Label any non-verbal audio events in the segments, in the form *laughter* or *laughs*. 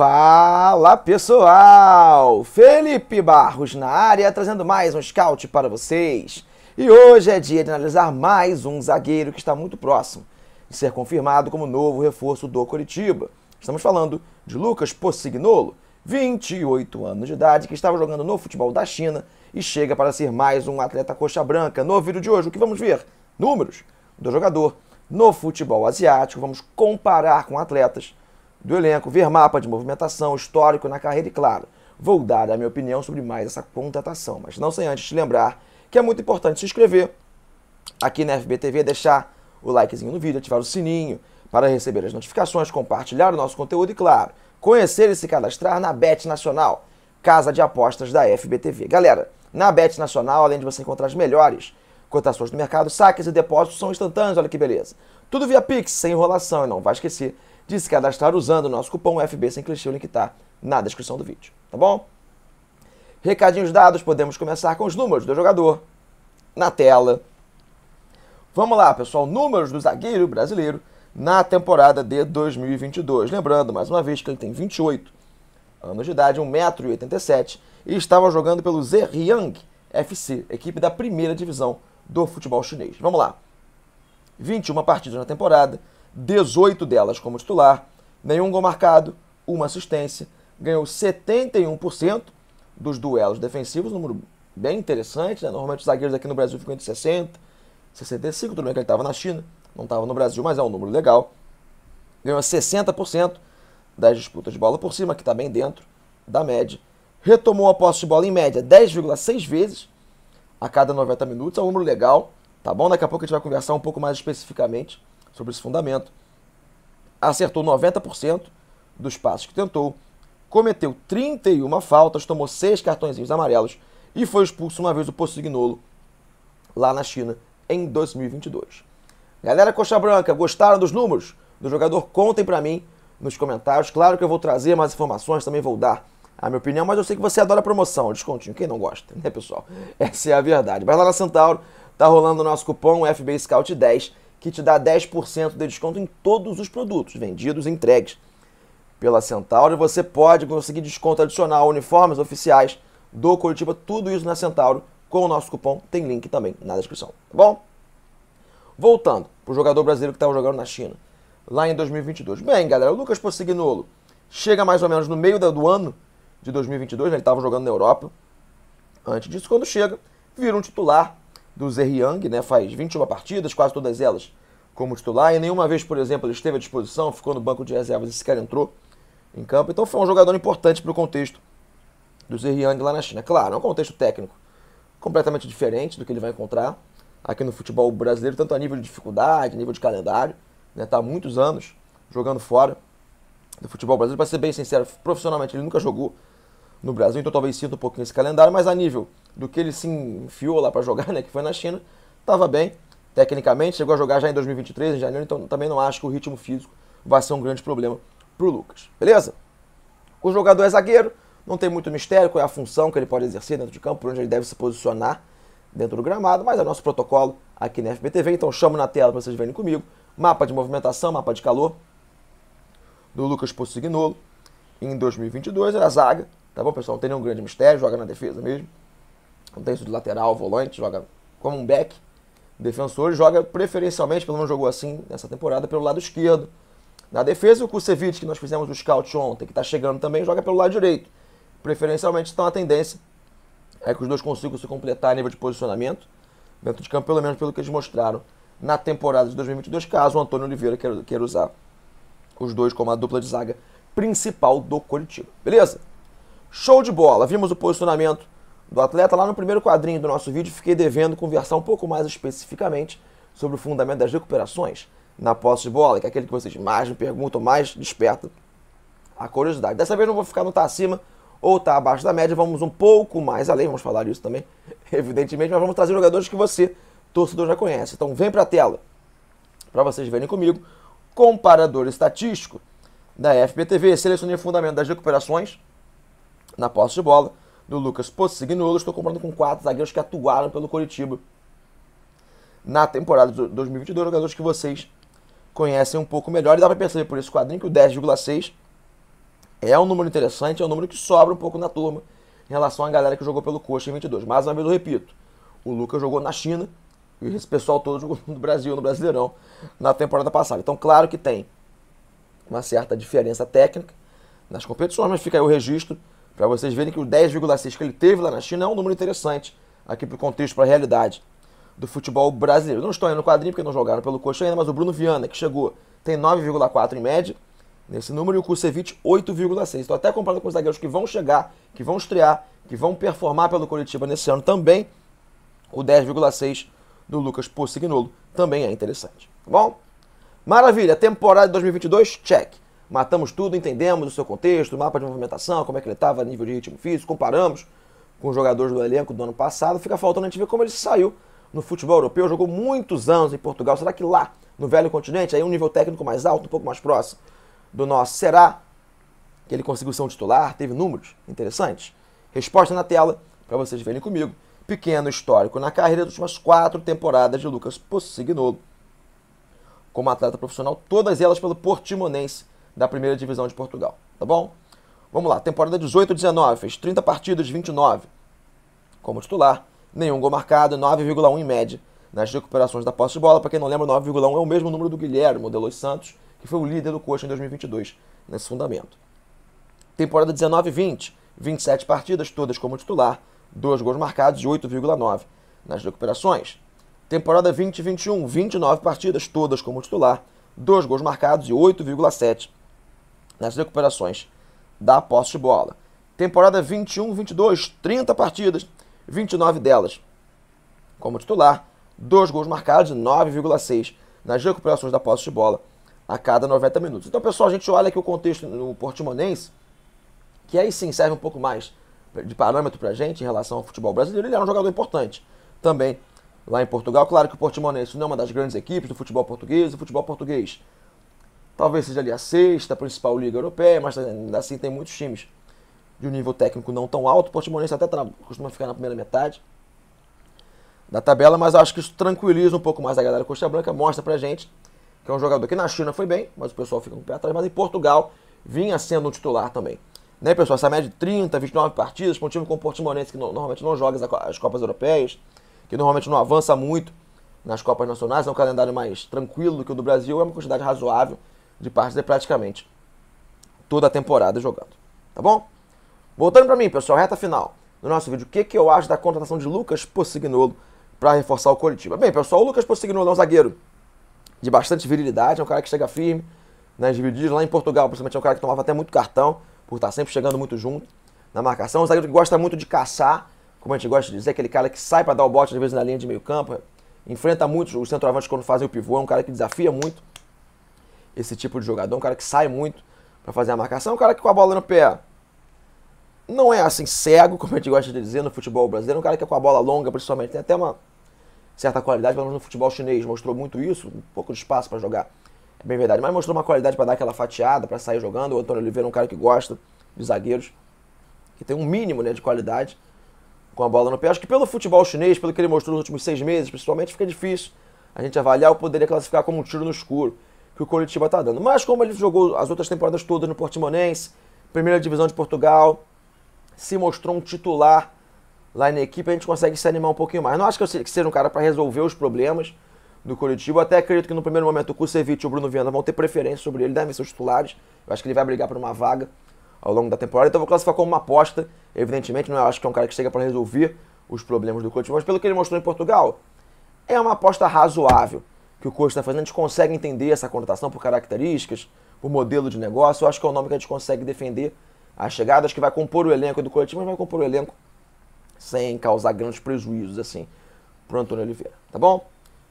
Fala pessoal! Felipe Barros na área trazendo mais um scout para vocês. E hoje é dia de analisar mais um zagueiro que está muito próximo de ser confirmado como novo reforço do Coritiba. Estamos falando de Lucas Possignolo, 28 anos de idade, que estava jogando no futebol da China e chega para ser mais um atleta coxa branca. No vídeo de hoje, o que vamos ver? Números do jogador no futebol asiático. Vamos comparar com atletas do elenco, ver mapa de movimentação, histórico na carreira e, claro, vou dar a minha opinião sobre mais essa contratação. Mas não sem antes te lembrar que é muito importante se inscrever aqui na FBTV, deixar o likezinho no vídeo, ativar o sininho para receber as notificações, compartilhar o nosso conteúdo e, claro, conhecer e se cadastrar na Bet Nacional, casa de apostas da FBTV. Galera, na Bet Nacional, além de você encontrar as melhores cotações do mercado, saques e depósitos são instantâneos, olha que beleza. Tudo via Pix, sem enrolação, e não vai esquecer de se cadastrar usando o nosso cupom FB sem clichê, o link está na descrição do vídeo, tá bom? Recadinhos dados, podemos começar com os números do jogador na tela. Vamos lá, pessoal, números do zagueiro brasileiro na temporada de 2022. Lembrando, mais uma vez, que ele tem 28 anos de idade, 1,87m, e estava jogando pelo Zhejiang FC, equipe da primeira divisão do futebol chinês. Vamos lá. 21 partidas na temporada, 18 delas como titular, nenhum gol marcado, uma assistência, ganhou 71% dos duelos defensivos, um número bem interessante, né? Normalmente os zagueiros aqui no Brasil ficam entre 60, 65, tudo bem que ele estava na China, não estava no Brasil, mas é um número legal. Ganhou 60% das disputas de bola por cima, que está bem dentro da média. Retomou a posse de bola em média 10,6 vezes a cada 90 minutos, é um número legal, tá bom? Daqui a pouco a gente vai conversar um pouco mais especificamente sobre esse fundamento. Acertou 90% dos passos que tentou, cometeu 31 faltas, tomou 6 cartõezinhos amarelos e foi expulso uma vez o Possignolo lá na China em 2022. Galera Coxa Branca, gostaram dos números do jogador? Contem para mim nos comentários. Claro que eu vou trazer mais informações, também vou dar a minha opinião, mas eu sei que você adora promoção, descontinho. Quem não gosta, né, pessoal? *laughs* Essa é a verdade. Vai lá na Centauro, tá rolando o nosso cupom FB Scout 10 que te dá 10% de desconto em todos os produtos vendidos e entregues. Pela Centauro, você pode conseguir desconto adicional, uniformes oficiais do Curitiba, tudo isso na Centauro, com o nosso cupom, tem link também na descrição, tá bom? Voltando para o jogador brasileiro que estava jogando na China, lá em 2022. Bem, galera, o Lucas Possignolo chega mais ou menos no meio do ano de 2022, né? ele estava jogando na Europa. Antes disso, quando chega, vira um titular do Zerriang, né? Faz 21 partidas, quase todas elas como titular. E nenhuma vez, por exemplo, ele esteve à disposição, ficou no banco de reservas e sequer entrou em campo. Então foi um jogador importante para o contexto do Zerriang lá na China. Claro, é um contexto técnico completamente diferente do que ele vai encontrar aqui no futebol brasileiro, tanto a nível de dificuldade, nível de calendário. Está né? Tá há muitos anos jogando fora do futebol brasileiro. Para ser bem sincero, profissionalmente ele nunca jogou no Brasil, então talvez sinta um pouquinho esse calendário, mas a nível do que ele se enfiou lá para jogar, *laughs* né, que foi na China, estava bem tecnicamente, chegou a jogar já em 2023, em janeiro, então também não acho que o ritmo físico vai ser um grande problema para o Lucas, beleza? O jogador é zagueiro, não tem muito mistério qual é a função que ele pode exercer dentro de campo, por onde ele deve se posicionar dentro do gramado, mas é nosso protocolo aqui na FBTV, então chamo na tela para vocês verem comigo, mapa de movimentação, mapa de calor do Lucas Possignolo em 2022, era zaga, tá bom pessoal, não tem nenhum grande mistério, joga na defesa mesmo, isso de lateral, volante, joga como um back defensor, joga preferencialmente, pelo menos jogou assim nessa temporada, pelo lado esquerdo. Na defesa, o Kusevich, que nós fizemos o scout ontem, que está chegando também, joga pelo lado direito. Preferencialmente, então a tendência é que os dois consigam se completar a nível de posicionamento, dentro de campo, pelo menos pelo que eles mostraram na temporada de 2022, caso o Antônio Oliveira queira, usar os dois como a dupla de zaga principal do coletivo. Beleza? Show de bola! Vimos o posicionamento do atleta, lá no primeiro quadrinho do nosso vídeo, fiquei devendo conversar um pouco mais especificamente sobre o fundamento das recuperações na posse de bola, que é aquele que vocês mais me perguntam, mais desperta a curiosidade. Dessa vez não vou ficar no tá acima ou tá abaixo da média, vamos um pouco mais além, vamos falar isso também, *laughs* evidentemente, mas vamos trazer jogadores que você, torcedor, já conhece. Então vem para a tela para vocês verem comigo, comparador estatístico da FBTV, selecionei o fundamento das recuperações na posse de bola, do Lucas Possignolo, estou comparando com quatro zagueiros que atuaram pelo Coritiba na temporada de 2022, jogadores que vocês conhecem um pouco melhor. E dá para perceber por esse quadrinho que o 10,6 é um número interessante, é um número que sobra um pouco na turma em relação à galera que jogou pelo Coxa em 22. Mais uma vez eu repito, o Lucas jogou na China e esse pessoal todo jogou *laughs* no Brasil, no Brasileirão, na temporada passada. Então, claro que tem uma certa diferença técnica nas competições, mas fica aí o registro para vocês verem que o 10,6 que ele teve lá na China é um número interessante aqui para o contexto, para a realidade do futebol brasileiro. Não estou aí no quadrinho porque não jogaram pelo Coxa ainda, mas o Bruno Viana, que chegou, tem 9,4 em média nesse número e o Kusevich 8,6. Então até comparado com os zagueiros que vão chegar, que vão estrear, que vão performar pelo Curitiba nesse ano também, o 10,6 do Lucas Possignolo também é interessante. Tá bom? Maravilha, temporada de 2022, check matamos tudo, entendemos o seu contexto, o mapa de movimentação, como é que ele estava nível de ritmo físico, comparamos com os jogadores do elenco do ano passado, fica faltando a gente ver como ele saiu no futebol europeu, jogou muitos anos em Portugal, será que lá, no velho continente, aí um nível técnico mais alto, um pouco mais próximo do nosso, será que ele conseguiu ser um titular, teve números interessantes? Resposta na tela, para vocês verem comigo. Pequeno histórico na carreira das últimas quatro temporadas de Lucas Possignolo. Como atleta profissional, todas elas pelo Portimonense, da primeira divisão de Portugal, tá bom? Vamos lá, temporada 18-19, fez 30 partidas, 29 como titular, nenhum gol marcado, 9,1 em média nas recuperações da posse de bola. Para quem não lembra, 9,1 é o mesmo número do Guilherme, modelo dos Santos, que foi o líder do Coxa em 2022, nesse fundamento. Temporada 19-20, 27 partidas, todas como titular, 2 gols marcados e 8,9 nas recuperações. Temporada 20-21, 29 partidas, todas como titular, 2 gols marcados e 8,7 nas recuperações da posse de bola. Temporada 21-22, 30 partidas, 29 delas como titular, 2 gols marcados, 9,6 nas recuperações da posse de bola a cada 90 minutos. Então, pessoal, a gente olha aqui o contexto no Portimonense, que aí sim serve um pouco mais de parâmetro para a gente em relação ao futebol brasileiro. Ele era um jogador importante também lá em Portugal. Claro que o Portimonense não é uma das grandes equipes do futebol português. O futebol português Talvez seja ali a sexta, a principal liga europeia, mas assim tem muitos times de um nível técnico não tão alto. O Portimonense até costuma ficar na primeira metade da tabela, mas acho que isso tranquiliza um pouco mais a galera Costa Branca, mostra pra gente que é um jogador que na China foi bem, mas o pessoal fica um pé atrás, mas em Portugal vinha sendo um titular também. Né, pessoal, essa média de 30, 29 partidas, para um time como o Portimonense, que normalmente não joga as Copas Europeias, que normalmente não avança muito nas Copas Nacionais, é um calendário mais tranquilo do que o do Brasil, é uma quantidade razoável de parte de praticamente toda a temporada jogando. Tá bom? Voltando para mim, pessoal, reta final do nosso vídeo. O que, que eu acho da contratação de Lucas Possignolo para reforçar o coletivo? Bem, pessoal, o Lucas Possignolo é um zagueiro de bastante virilidade, é um cara que chega firme nas né, divididas. Lá em Portugal, principalmente, é um cara que tomava até muito cartão, por estar sempre chegando muito junto na marcação. É um zagueiro que gosta muito de caçar, como a gente gosta de dizer, aquele cara que sai para dar o bote às vezes na linha de meio campo, enfrenta muito os centroavantes quando fazem o pivô, é um cara que desafia muito esse tipo de jogador, um cara que sai muito para fazer a marcação, um cara que com a bola no pé não é assim cego, *laughs* como a gente gosta de dizer no futebol brasileiro, um cara que é com a bola longa, principalmente, tem até uma certa qualidade, pelo menos no futebol chinês, mostrou muito isso, um pouco de espaço para jogar. É bem verdade, mas mostrou uma qualidade para dar aquela fatiada, para sair jogando. O Antônio Oliveira é um cara que gosta de zagueiros, que tem um mínimo né, de qualidade com a bola no pé. Acho que pelo futebol chinês, pelo que ele mostrou nos últimos seis meses, principalmente, fica difícil a gente avaliar ou poderia classificar como um tiro no escuro que o Coritiba está dando. Mas como ele jogou as outras temporadas todas no Portimonense, primeira divisão de Portugal, se mostrou um titular lá na equipe, a gente consegue se animar um pouquinho mais. Não acho que seja um cara para resolver os problemas do Curitiba. Até acredito que no primeiro momento o Kusevich e o Bruno Viana vão ter preferência sobre ele, devem ser os titulares. Eu acho que ele vai brigar por uma vaga ao longo da temporada. Então eu vou classificar como uma aposta, evidentemente. Não é, eu acho que é um cara que chega para resolver os problemas do Curitiba, mas pelo que ele mostrou em Portugal, é uma aposta razoável que o coach está fazendo, a gente consegue entender essa conotação por características, por modelo de negócio. Eu acho que é o nome que a gente consegue defender as chegadas que vai compor o elenco do coletivo, mas vai compor o elenco sem causar grandes prejuízos, assim, pro Antônio Oliveira, tá bom?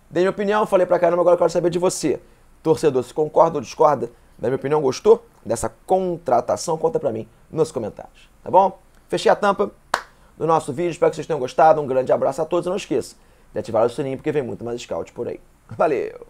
Dei minha opinião, falei pra caramba, agora eu quero saber de você. Torcedor, se concorda ou discorda da minha opinião, gostou dessa contratação? Conta pra mim nos comentários, tá bom? Fechei a tampa do nosso vídeo, espero que vocês tenham gostado, um grande abraço a todos e não esqueça de ativar o sininho porque vem muito mais scout por aí. Valeu!